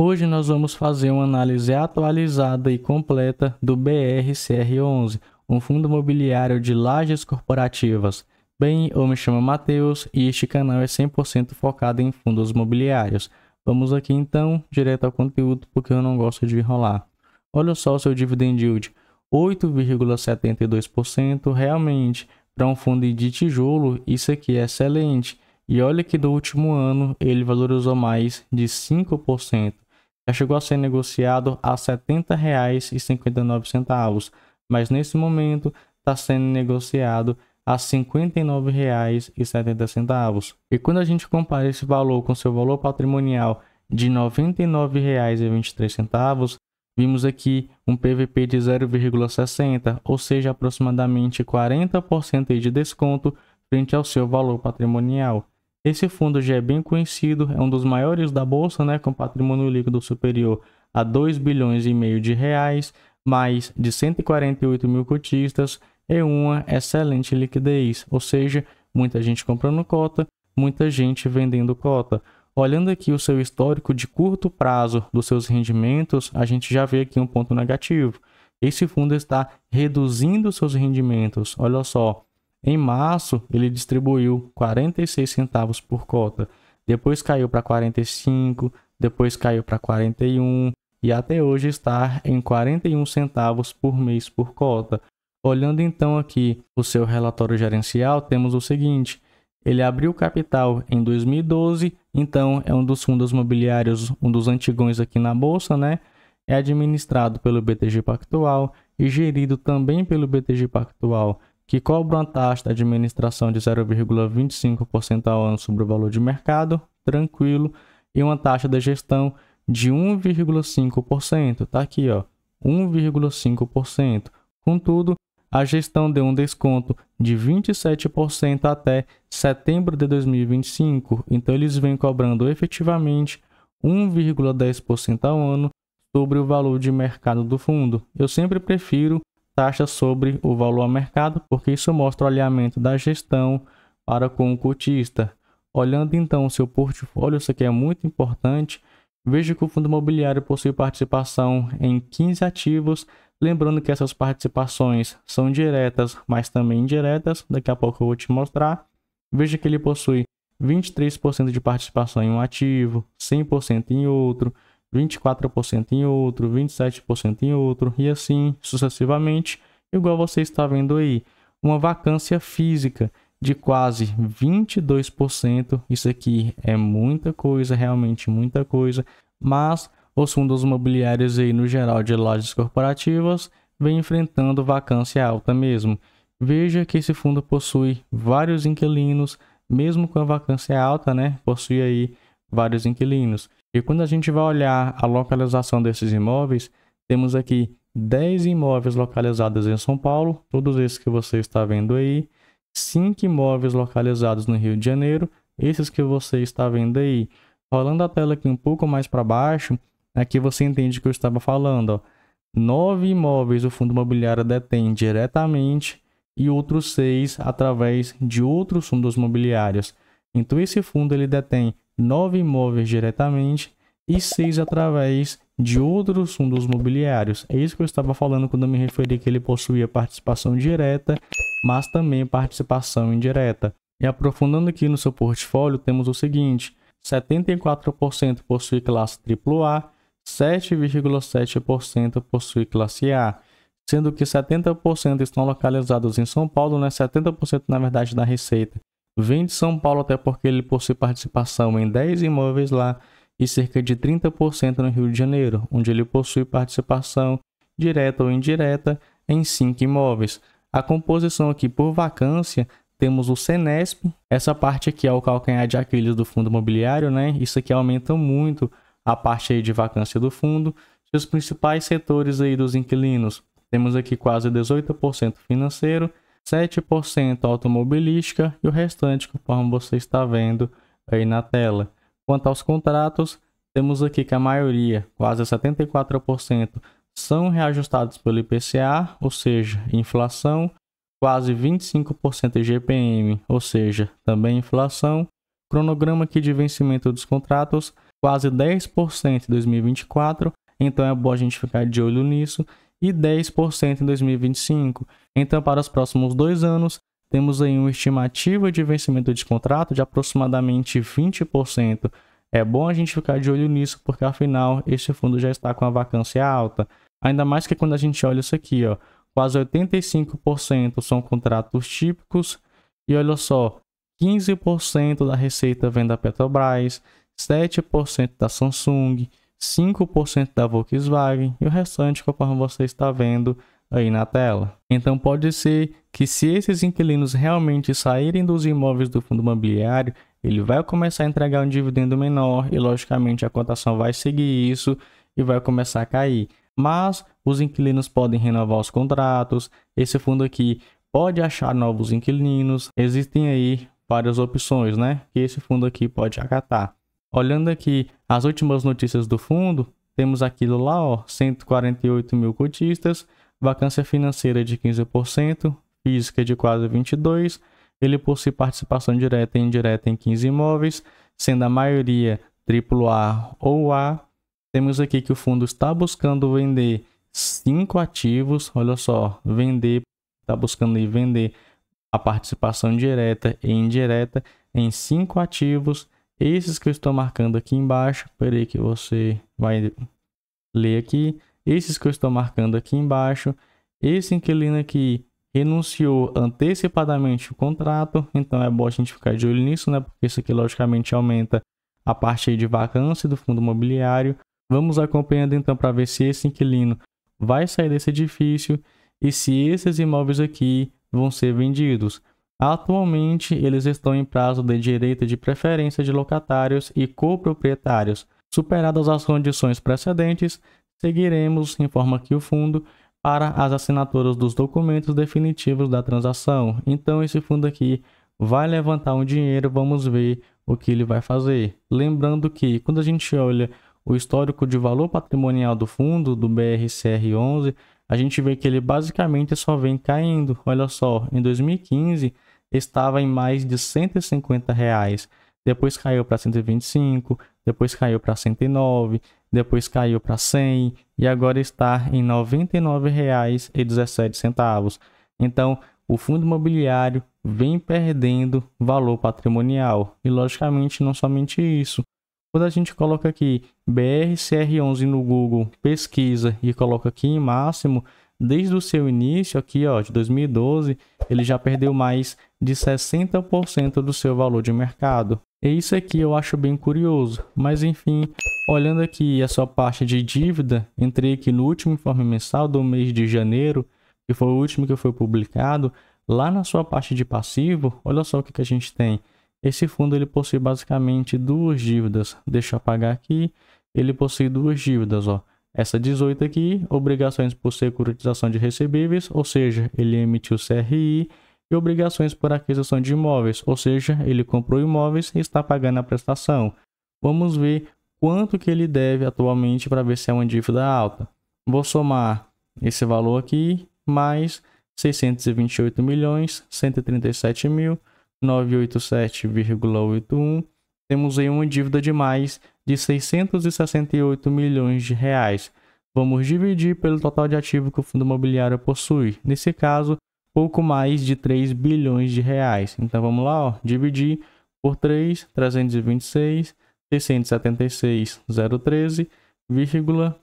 Hoje nós vamos fazer uma análise atualizada e completa do BRCR11, um fundo imobiliário de lajes corporativas. Bem, eu me chamo Matheus e este canal é 100% focado em fundos imobiliários. Vamos aqui então direto ao conteúdo porque eu não gosto de enrolar. Olha só o seu dividend yield, 8,72%, realmente para um fundo de tijolo isso aqui é excelente. E olha que do último ano ele valorizou mais de 5% já chegou a ser negociado a R$ 70,59, mas nesse momento está sendo negociado a R$ 59,70. E quando a gente compara esse valor com seu valor patrimonial de R$ 99,23, vimos aqui um PVP de 0,60, ou seja, aproximadamente 40% de desconto frente ao seu valor patrimonial. Esse fundo já é bem conhecido, é um dos maiores da bolsa, né, com patrimônio líquido superior a 2 bilhões e meio de reais, mais de 148 mil cotistas e uma excelente liquidez, ou seja, muita gente comprando cota, muita gente vendendo cota. Olhando aqui o seu histórico de curto prazo dos seus rendimentos, a gente já vê aqui um ponto negativo. Esse fundo está reduzindo seus rendimentos. Olha só, em março, ele distribuiu 46 centavos por cota, depois caiu para 45, depois caiu para 41 e até hoje está em 41 centavos por mês por cota. Olhando então aqui o seu relatório gerencial, temos o seguinte: ele abriu capital em 2012, então é um dos fundos mobiliários, um dos antigões aqui na bolsa, né? É administrado pelo BTG Pactual e gerido também pelo BTG Pactual que cobram uma taxa de administração de 0,25% ao ano sobre o valor de mercado, tranquilo, e uma taxa de gestão de 1,5%, tá aqui, ó, 1,5%. Contudo, a gestão deu um desconto de 27% até setembro de 2025, então eles vêm cobrando efetivamente 1,10% ao ano sobre o valor de mercado do fundo. Eu sempre prefiro taxa sobre o valor a mercado, porque isso mostra o alinhamento da gestão para com o cotista. Olhando então o seu portfólio, isso aqui é muito importante, veja que o fundo imobiliário possui participação em 15 ativos, lembrando que essas participações são diretas, mas também indiretas, daqui a pouco eu vou te mostrar. Veja que ele possui 23% de participação em um ativo, 100% em outro, 24% em outro, 27% em outro e assim sucessivamente, igual você está vendo aí, uma vacância física de quase 22%. Isso aqui é muita coisa, realmente muita coisa, mas os fundos imobiliários aí no geral de lojas corporativas vem enfrentando vacância alta mesmo. Veja que esse fundo possui vários inquilinos, mesmo com a vacância alta, né? Possui aí vários inquilinos. E quando a gente vai olhar a localização desses imóveis, temos aqui 10 imóveis localizados em São Paulo, todos esses que você está vendo aí, 5 imóveis localizados no Rio de Janeiro, esses que você está vendo aí. Rolando a tela aqui um pouco mais para baixo, aqui você entende o que eu estava falando. Ó. Nove imóveis o fundo imobiliário detém diretamente e outros seis através de outros fundos imobiliários. Então esse fundo ele detém nove imóveis diretamente e seis através de outros fundos mobiliários. É isso que eu estava falando quando eu me referi que ele possuía participação direta, mas também participação indireta. E aprofundando aqui no seu portfólio, temos o seguinte: 74% possui classe AAA, 7,7% possui classe A, sendo que 70% estão localizados em São Paulo, né? 70% na verdade da receita vem de São Paulo, até porque ele possui participação em 10 imóveis lá e cerca de 30% no Rio de Janeiro, onde ele possui participação direta ou indireta em 5 imóveis. A composição aqui por vacância temos o Senesp, essa parte aqui é o calcanhar de Aquiles do fundo imobiliário, né? Isso aqui aumenta muito a parte aí de vacância do fundo. E os principais setores aí dos inquilinos, temos aqui quase 18% financeiro, 7% automobilística e o restante, conforme você está vendo aí na tela. Quanto aos contratos, temos aqui que a maioria, quase 74%, são reajustados pelo IPCA, ou seja, inflação, quase 25% GPM ou seja, também inflação. Cronograma aqui de vencimento dos contratos, quase 10% em 2024, então é bom a gente ficar de olho nisso e 10% em 2025. Então, para os próximos dois anos, temos aí uma estimativa de vencimento de contrato de aproximadamente 20%. É bom a gente ficar de olho nisso, porque afinal esse fundo já está com a vacância alta. Ainda mais que quando a gente olha isso aqui, ó, quase 85% são contratos típicos e olha só, 15% da receita vem da Petrobras, 7% da Samsung, 5% da Volkswagen e o restante, conforme você está vendo aí na tela. Então pode ser que se esses inquilinos realmente saírem dos imóveis do fundo imobiliário, ele vai começar a entregar um dividendo menor e logicamente a cotação vai seguir isso e vai começar a cair. Mas os inquilinos podem renovar os contratos, esse fundo aqui pode achar novos inquilinos, existem aí várias opções, né? Que esse fundo aqui pode acatar. Olhando aqui as últimas notícias do fundo, temos aquilo lá, ó, 148 mil cotistas, vacância financeira de 15%, física de quase 22%, ele possui participação direta e indireta em 15 imóveis, sendo a maioria AAA ou A. Temos aqui que o fundo está buscando vender cinco ativos, olha só, vender, está buscando vender a participação direta e indireta em cinco ativos, esses que eu estou marcando aqui embaixo, peraí que você vai ler aqui. Esses que eu estou marcando aqui embaixo. Esse inquilino aqui renunciou antecipadamente o contrato, então é bom a gente ficar de olho nisso, né? Porque isso aqui logicamente aumenta a parte de vacância do fundo imobiliário. Vamos acompanhando então para ver se esse inquilino vai sair desse edifício e se esses imóveis aqui vão ser vendidos. Atualmente, eles estão em prazo de direito de preferência de locatários e coproprietários. Superadas as condições precedentes, seguiremos, informa aqui o fundo, para as assinaturas dos documentos definitivos da transação. Então, esse fundo aqui vai levantar um dinheiro, vamos ver o que ele vai fazer. Lembrando que quando a gente olha o histórico de valor patrimonial do fundo, do BRCR11, a gente vê que ele basicamente só vem caindo. Olha só, em 2015 estava em mais de 150 reais, depois caiu para 125, depois caiu para 109, depois caiu para 100 e agora está em 99 reais e 17 centavos Então, o fundo imobiliário vem perdendo valor patrimonial e logicamente não somente isso, quando a gente coloca aqui BRCR11 no Google, pesquisa e coloca aqui em máximo, desde o seu início aqui, ó, de 2012, ele já perdeu mais de 60% do seu valor de mercado. E isso aqui eu acho bem curioso, mas enfim, olhando aqui a sua parte de dívida, entrei aqui no último informe mensal do mês de janeiro, que foi o último que foi publicado, lá na sua parte de passivo, olha só o que, que a gente tem. Esse fundo ele possui basicamente duas dívidas. Deixa eu apagar aqui. Ele possui duas dívidas, ó. Essa 18 aqui, obrigações por securitização de recebíveis, ou seja, ele emitiu CRI, e obrigações por aquisição de imóveis, ou seja, ele comprou imóveis e está pagando a prestação. Vamos ver quanto que ele deve atualmente para ver se é uma dívida alta. Vou somar esse valor aqui mais 628 milhões 137 mil 987,81, temos aí uma dívida de mais de 668 milhões de reais. Vamos dividir pelo total de ativo que o fundo imobiliário possui. Nesse caso, pouco mais de 3 bilhões de reais. Então vamos lá, ó, dividir por 3, 326, 676, 013, vírgula,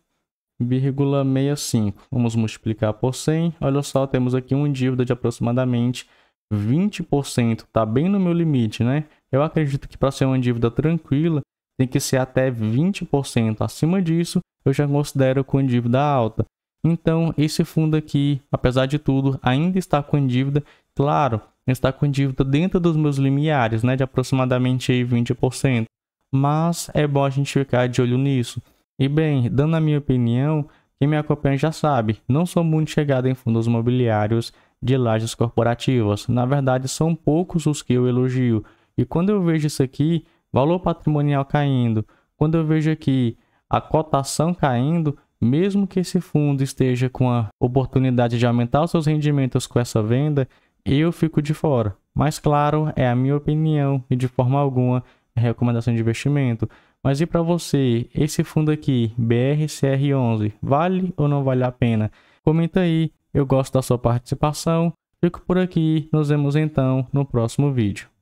vírgula 65. Vamos multiplicar por 100. Olha só, temos aqui uma dívida de aproximadamente 20% está bem no meu limite, né? Eu acredito que para ser uma dívida tranquila, tem que ser até 20%. Acima disso, eu já considero com dívida alta. Então, esse fundo aqui, apesar de tudo, ainda está com dívida, claro, está com dívida dentro dos meus limiares, né, de aproximadamente 20%. Mas é bom a gente ficar de olho nisso. E bem, dando a minha opinião, quem me acompanha já sabe, não sou muito chegado em fundos imobiliários, de lajes corporativas. Na verdade, são poucos os que eu elogio. E quando eu vejo isso aqui, valor patrimonial caindo, quando eu vejo aqui a cotação caindo, mesmo que esse fundo esteja com a oportunidade de aumentar os seus rendimentos com essa venda, eu fico de fora. Mas claro, é a minha opinião e de forma alguma é recomendação de investimento. Mas e para você, esse fundo aqui, BRCR11, vale ou não vale a pena? Comenta aí eu gosto da sua participação. Fico por aqui. Nos vemos então no próximo vídeo.